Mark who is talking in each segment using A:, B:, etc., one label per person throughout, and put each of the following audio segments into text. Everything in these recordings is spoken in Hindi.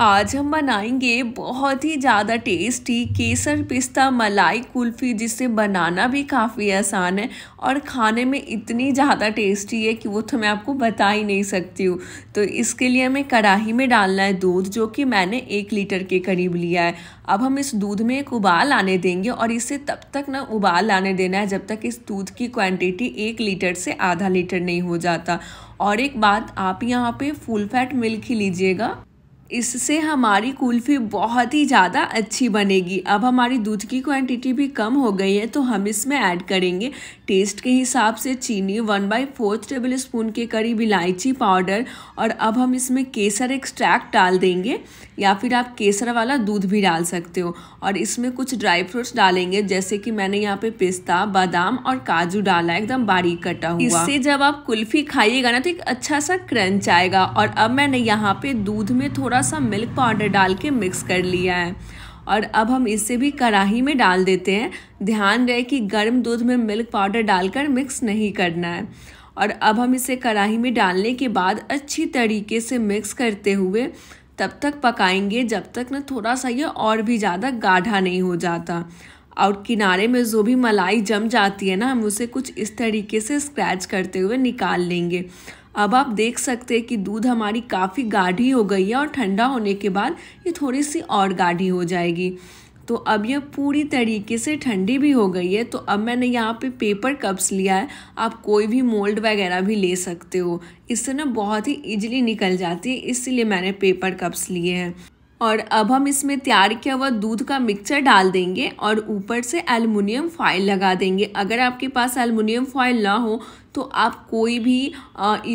A: आज हम बनाएंगे बहुत ही ज़्यादा टेस्टी केसर पिस्ता मलाई कुल्फ़ी जिसे बनाना भी काफ़ी आसान है और खाने में इतनी ज़्यादा टेस्टी है कि वो तो मैं आपको बता ही नहीं सकती हूँ तो इसके लिए हमें कढ़ाही में डालना है दूध जो कि मैंने एक लीटर के करीब लिया है अब हम इस दूध में एक उबाल आने देंगे और इसे तब तक ना उबाल आने देना है जब तक इस दूध की क्वान्टिटी एक लीटर से आधा लीटर नहीं हो जाता और एक बात आप यहाँ पे फुल फैट मिल्क ही लीजिएगा इससे हमारी कुल्फ़ी बहुत ही ज़्यादा अच्छी बनेगी अब हमारी दूध की क्वांटिटी भी कम हो गई है तो हम इसमें ऐड करेंगे टेस्ट के हिसाब से चीनी one by fourth tablespoon के करीब इलायची पाउडर और अब हम इसमें केसर एक्सट्रैक्ट डाल देंगे या फिर आप केसर वाला दूध भी डाल सकते हो और इसमें कुछ ड्राई फ्रूट्स डालेंगे जैसे कि मैंने यहाँ पे पिस्ता बादाम और काजू डाला एकदम बारीक कटा हुआ इससे जब आप कुल्फी खाइएगा ना तो एक अच्छा सा क्रंच आएगा और अब मैंने यहाँ पे दूध में थोड़ा सा मिल्क पाउडर डाल के मिक्स कर लिया है और अब हम इसे भी कढ़ाई में डाल देते हैं ध्यान रहे कि गर्म दूध में मिल्क पाउडर डालकर मिक्स नहीं करना है और अब हम इसे कढ़ाही में डालने के बाद अच्छी तरीके से मिक्स करते हुए तब तक पकाएंगे जब तक ना थोड़ा सा ये और भी ज़्यादा गाढ़ा नहीं हो जाता और किनारे में जो भी मलाई जम जाती है ना हम उसे कुछ इस तरीके से स्क्रैच करते हुए निकाल लेंगे अब आप देख सकते हैं कि दूध हमारी काफ़ी गाढ़ी हो गई है और ठंडा होने के बाद ये थोड़ी सी और गाढ़ी हो जाएगी तो अब ये पूरी तरीके से ठंडी भी हो गई है तो अब मैंने यहाँ पे पेपर कप्स लिया है आप कोई भी मोल्ड वगैरह भी ले सकते हो इससे ना बहुत ही इजीली निकल जाती है इसलिए मैंने पेपर कप्स लिए हैं और अब हम इसमें तैयार किया हुआ दूध का मिक्सचर डाल देंगे और ऊपर से एलमिनियम फॉइल लगा देंगे अगर आपके पास एलमिनियम फॉइल ना हो तो आप कोई भी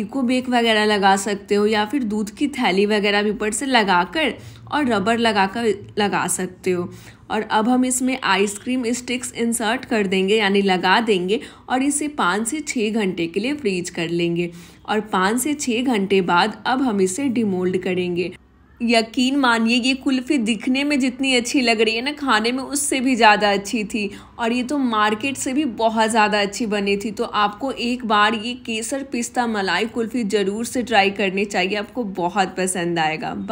A: इको बेक वगैरह लगा सकते हो या फिर दूध की थैली वगैरह भी ऊपर से लगाकर और रबर लगाकर लगा सकते हो और अब हम इसमें आइसक्रीम स्टिक्स इंसर्ट कर देंगे यानी लगा देंगे और इसे पाँच से छः घंटे के लिए फ्रीज कर लेंगे और पाँच से छः घंटे बाद अब हम इसे डिमोल्ड करेंगे यकीन मानिए ये कुल्फ़ी दिखने में जितनी अच्छी लग रही है ना खाने में उससे भी ज़्यादा अच्छी थी और ये तो मार्केट से भी बहुत ज़्यादा अच्छी बनी थी तो आपको एक बार ये केसर पिस्ता मलाई कुल्फ़ी ज़रूर से ट्राई करनी चाहिए आपको बहुत पसंद आएगा